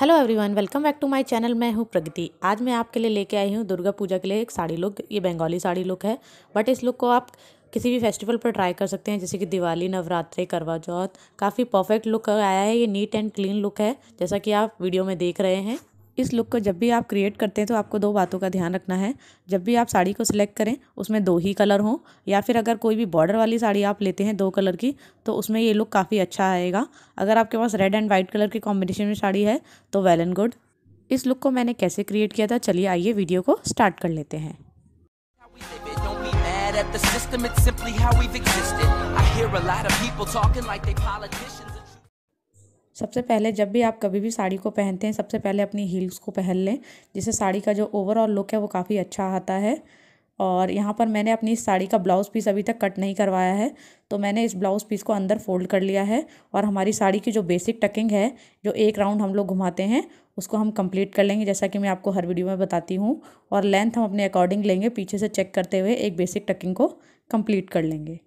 Hello everyone welcome back to my channel मैं हूँ प्रगति आज मैं आपके लिए लेके आई हूँ दुर्गा पूजा के लिए एक साड़ी लुक ये बंगाली साड़ी लुक है बट इस लुक को आप किसी भी फेस्टिवल पर ट्राई कर सकते हैं जैसे कि दिवाली नवरात्रि करवा चौथ काफ़ी परफेक्ट लुक आया है ये नीट एंड क्लीन लुक है जैसा कि आप वीडियो में देख रहे हैं इस लुक को जब भी आप क्रिएट करते हैं तो आपको दो बातों का ध्यान रखना है जब भी आप साड़ी को सिलेक्ट करें उसमें दो ही कलर हों या फिर अगर कोई भी बॉर्डर वाली साड़ी आप लेते हैं दो कलर की तो उसमें ये लुक काफ़ी अच्छा आएगा अगर आपके पास रेड एंड वाइट कलर की कॉम्बिनेशन में साड़ी है तो वेल एंड गुड इस लुक को मैंने कैसे क्रिएट किया था चलिए आइए वीडियो को स्टार्ट कर लेते हैं at the system, it's simply how we've existed. I hear a lot of people talking like they politicians. सबसे पहले जब भी आप कभी भी साड़ी को पहनते हैं सबसे पहले अपनी हील्स को पहन लें जिससे साड़ी का जो ओवरऑल लुक है वो काफ़ी अच्छा आता है और यहाँ पर मैंने अपनी इस साड़ी का ब्लाउज़ पीस अभी तक कट नहीं करवाया है तो मैंने इस ब्लाउज़ पीस को अंदर फोल्ड कर लिया है और हमारी साड़ी की जो बेसिक टकिंग है जो एक राउंड हम लोग घुमाते हैं उसको हम कंप्लीट कर लेंगे जैसा कि मैं आपको हर वीडियो में बताती हूँ और लेंथ हम अपने अकॉर्डिंग लेंगे पीछे से चेक करते हुए एक बेसिक टकिंग को कम्प्लीट कर लेंगे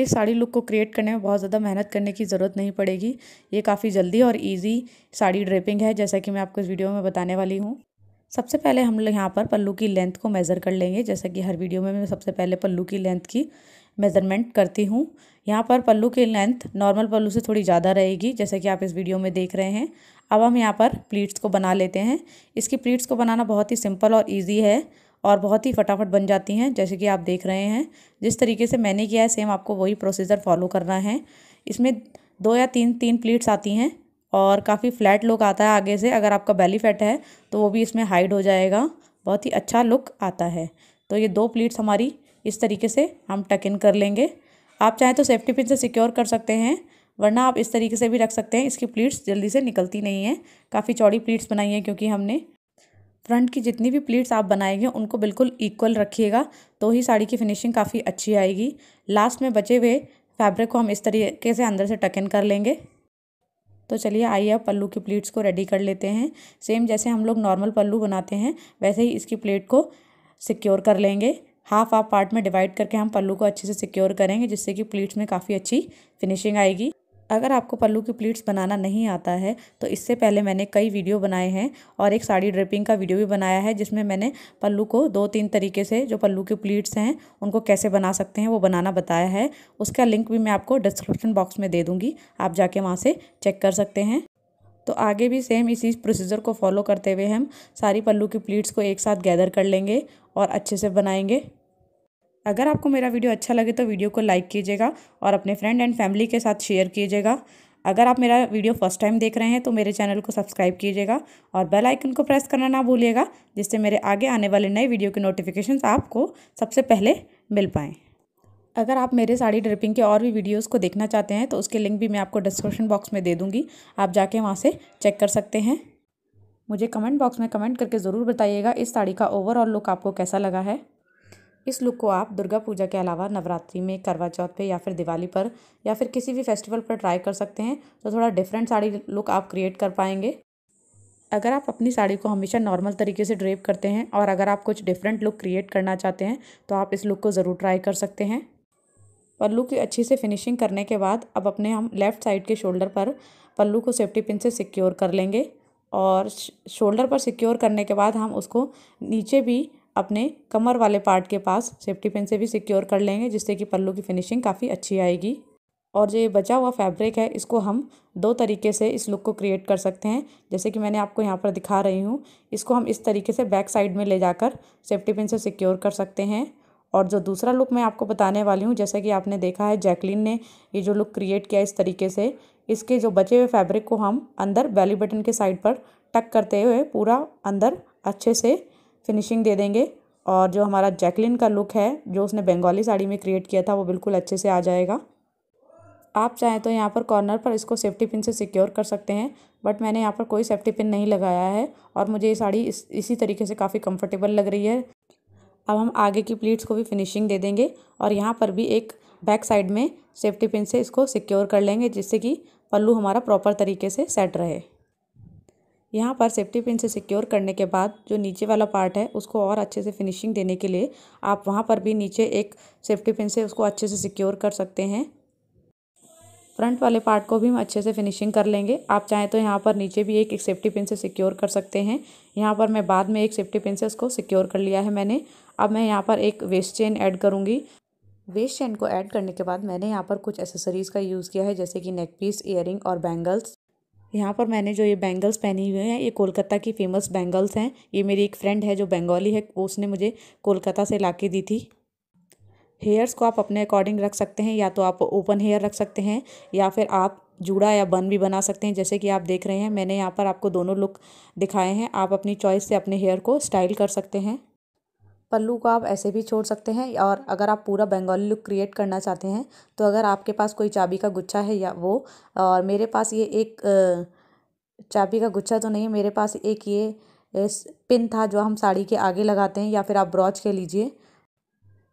इस साड़ी लुक को क्रिएट करने में बहुत ज़्यादा मेहनत करने की ज़रूरत नहीं पड़ेगी ये काफ़ी जल्दी और ईजी साड़ी ड्रेपिंग है जैसा कि मैं आपको इस वीडियो में बताने वाली हूँ सबसे पहले हम लोग यहाँ पर पल्लू की लेंथ को मेज़र कर लेंगे जैसा कि हर वीडियो में मैं सबसे पहले पल्लू की लेंथ की मेज़रमेंट करती हूँ यहाँ पर पल्लू की लेंथ नॉर्मल पल्लू से थोड़ी ज़्यादा रहेगी जैसे कि आप इस वीडियो में देख रहे हैं अब हम यहाँ पर प्लीट्स को बना लेते हैं इसकी प्लीट्स को बनाना बहुत ही सिंपल और ईजी है और बहुत ही फटाफट बन जाती हैं जैसे कि आप देख रहे हैं जिस तरीके से मैंने किया है सेम आपको वही प्रोसीजर फॉलो करना है इसमें दो या तीन तीन प्लीट्स आती हैं और काफ़ी फ्लैट लुक आता है आगे से अगर आपका बेली फैट है तो वो भी इसमें हाइड हो जाएगा बहुत ही अच्छा लुक आता है तो ये दो प्लीट्स हमारी इस तरीके से हम टक इन कर लेंगे आप चाहें तो सेफ्टी पिन से सिक्योर कर सकते हैं वरना आप इस तरीके से भी रख सकते हैं इसकी प्लीट्स जल्दी से निकलती नहीं है काफ़ी चौड़ी प्लीट्स बनाई हैं क्योंकि हमने फ्रंट की जितनी भी प्लीट्स आप बनाएंगे उनको बिल्कुल इक्वल रखिएगा तो ही साड़ी की फिनिशिंग काफ़ी अच्छी आएगी लास्ट में बचे हुए फैब्रिक को हम इस तरीके से अंदर से टकन कर लेंगे तो चलिए आइए अब पल्लू की प्लीट्स को रेडी कर लेते हैं सेम जैसे हम लोग नॉर्मल पल्लू बनाते हैं वैसे ही इसकी प्लेट को सिक्योर कर लेंगे हाफ हाफ पार्ट में डिवाइड करके हम पल्लू को अच्छे से सिक्योर करेंगे जिससे कि प्लीट्स में काफ़ी अच्छी फिनिशिंग आएगी अगर आपको पल्लू की प्लीट्स बनाना नहीं आता है तो इससे पहले मैंने कई वीडियो बनाए हैं और एक साड़ी ड्रेपिंग का वीडियो भी बनाया है जिसमें मैंने पल्लू को दो तीन तरीके से जो पल्लू की प्लीट्स हैं उनको कैसे बना सकते हैं वो बनाना बताया है उसका लिंक भी मैं आपको डिस्क्रिप्शन बॉक्स में दे दूँगी आप जाके वहाँ से चेक कर सकते हैं तो आगे भी सेम इसी प्रोसीजर को फॉलो करते हुए हम सारी पल्लू की प्लीट्स को एक साथ गैदर कर लेंगे और अच्छे से बनाएंगे अगर आपको मेरा वीडियो अच्छा लगे तो वीडियो को लाइक कीजिएगा और अपने फ्रेंड एंड फैमिली के साथ शेयर कीजिएगा अगर आप मेरा वीडियो फर्स्ट टाइम देख रहे हैं तो मेरे चैनल को सब्सक्राइब कीजिएगा और बेल आइकन को प्रेस करना ना भूलिएगा जिससे मेरे आगे आने वाले नए वीडियो के नोटिफिकेशंस आपको सबसे पहले मिल पाएँ अगर आप मेरे साड़ी ड्रिपिंग के और भी वीडियोस को देखना चाहते हैं तो उसके लिंक भी मैं आपको डिस्क्रिप्शन बॉक्स में दे दूँगी आप जाके वहाँ से चेक कर सकते हैं मुझे कमेंट बॉक्स में कमेंट करके ज़रूर बताइएगा इस साड़ी का ओवरऑल लुक आपको कैसा लगा है इस लुक को आप दुर्गा पूजा के अलावा नवरात्रि में करवा चौथ पे या फिर दिवाली पर या फिर किसी भी फेस्टिवल पर ट्राई कर सकते हैं तो थोड़ा डिफरेंट साड़ी लुक आप क्रिएट कर पाएंगे अगर आप अपनी साड़ी को हमेशा नॉर्मल तरीके से ड्रेप करते हैं और अगर आप कुछ डिफरेंट लुक क्रिएट करना चाहते हैं तो आप इस लुक को ज़रूर ट्राई कर सकते हैं पल्लू की अच्छी से फिनिशिंग करने के बाद अब अपने हम लेफ़्ट साइड के शोल्डर पर पल्लू को सेफ्टी पिन से सिक्योर कर लेंगे और शोल्डर पर सिक्योर करने के बाद हम उसको नीचे भी अपने कमर वाले पार्ट के पास सेफ्टी पिन से भी सिक्योर कर लेंगे जिससे कि पल्लू की फिनिशिंग काफ़ी अच्छी आएगी और जो ये बचा हुआ फैब्रिक है इसको हम दो तरीके से इस लुक को क्रिएट कर सकते हैं जैसे कि मैंने आपको यहाँ पर दिखा रही हूँ इसको हम इस तरीके से बैक साइड में ले जाकर सेफ्टी पिन से सिक्योर कर सकते हैं और जो दूसरा लुक मैं आपको बताने वाली हूँ जैसा कि आपने देखा है जैकलिन ने ये जो लुक क्रिएट किया इस तरीके से इसके जो बचे हुए फैब्रिक को हम अंदर बैली बटन के साइड पर टक करते हुए पूरा अंदर अच्छे से फिनिशिंग दे देंगे और जो हमारा जैकलिन का लुक है जो उसने बंगाली साड़ी में क्रिएट किया था वो बिल्कुल अच्छे से आ जाएगा आप चाहें तो यहाँ पर कॉर्नर पर इसको सेफ्टी पिन से सिक्योर कर सकते हैं बट मैंने यहाँ पर कोई सेफ्टी पिन नहीं लगाया है और मुझे ये साड़ी इस इसी तरीके से काफ़ी कंफर्टेबल लग रही है अब हम आगे की प्लीट्स को भी फिनिशिंग दे देंगे और यहाँ पर भी एक बैक साइड में सेफ्टी पिन से इसको सिक्योर कर लेंगे जिससे कि पल्लू हमारा प्रॉपर तरीके से सेट रहे यहाँ पर सेफ्टी पिन से सिक्योर करने के बाद जो नीचे वाला पार्ट है उसको और अच्छे से फिनिशिंग देने के लिए आप वहाँ पर भी नीचे एक सेफ्टी पिन से उसको अच्छे से सिक्योर कर सकते हैं फ्रंट वाले पार्ट को भी हम अच्छे से फिनिशिंग कर लेंगे आप चाहें तो यहाँ पर नीचे भी एक एक सेफ्टी पिन से सिक्योर कर सकते हैं यहाँ पर मैं बाद में एक सेफ्टी पिन से उसको सिक्योर कर लिया है मैंने अब मैं यहाँ पर एक वेस्ट चेन ऐड करूँगी वेस्ट चेन को ऐड करने के बाद मैंने यहाँ पर कुछ एसेसरीज़ का यूज़ किया है जैसे कि नेक पीस ईयरिंग और बैंगल्स यहाँ पर मैंने जो ये बैंगल्स पहनी हुए हैं ये कोलकाता की फ़ेमस बैंगल्स हैं ये मेरी एक फ्रेंड है जो बंगाली है उसने मुझे कोलकाता से ला दी थी हेयर्स को आप अपने अकॉर्डिंग रख सकते हैं या तो आप ओपन हेयर रख सकते हैं या फिर आप जूड़ा या बन भी बना सकते हैं जैसे कि आप देख रहे हैं मैंने यहाँ पर आपको दोनों लुक दिखाए हैं आप अपनी चॉइस से अपने हेयर को स्टाइल कर सकते हैं पल्लू को आप ऐसे भी छोड़ सकते हैं और अगर आप पूरा बंगाली लुक क्रिएट करना चाहते हैं तो अगर आपके पास कोई चाबी का गुच्छा है या वो और मेरे पास ये एक चाबी का गुच्छा तो नहीं है मेरे पास एक ये पिन था जो हम साड़ी के आगे लगाते हैं या फिर आप ब्रॉच के लीजिए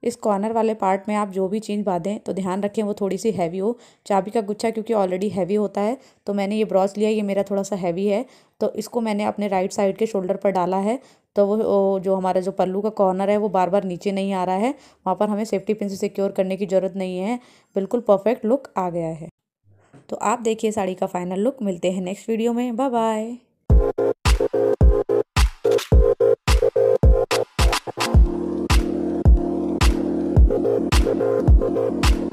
इस कॉर्नर वाले पार्ट में आप जो भी चीज़ बांधें तो ध्यान रखें वो थोड़ी सी हैवी हो चाबी का गुच्छा क्योंकि ऑलरेडी हैवी होता है तो मैंने ये ब्रॉच लिया ये मेरा थोड़ा सा हैवी है तो इसको मैंने अपने राइट साइड के शोल्डर पर डाला है तो वो जो हमारा जो पल्लू का कॉर्नर है वो बार बार नीचे नहीं आ रहा है वहाँ पर हमें सेफ्टी पिन से सिक्योर करने की ज़रूरत नहीं है बिल्कुल परफेक्ट लुक आ गया है तो आप देखिए साड़ी का फाइनल लुक मिलते हैं नेक्स्ट वीडियो में बाय बाय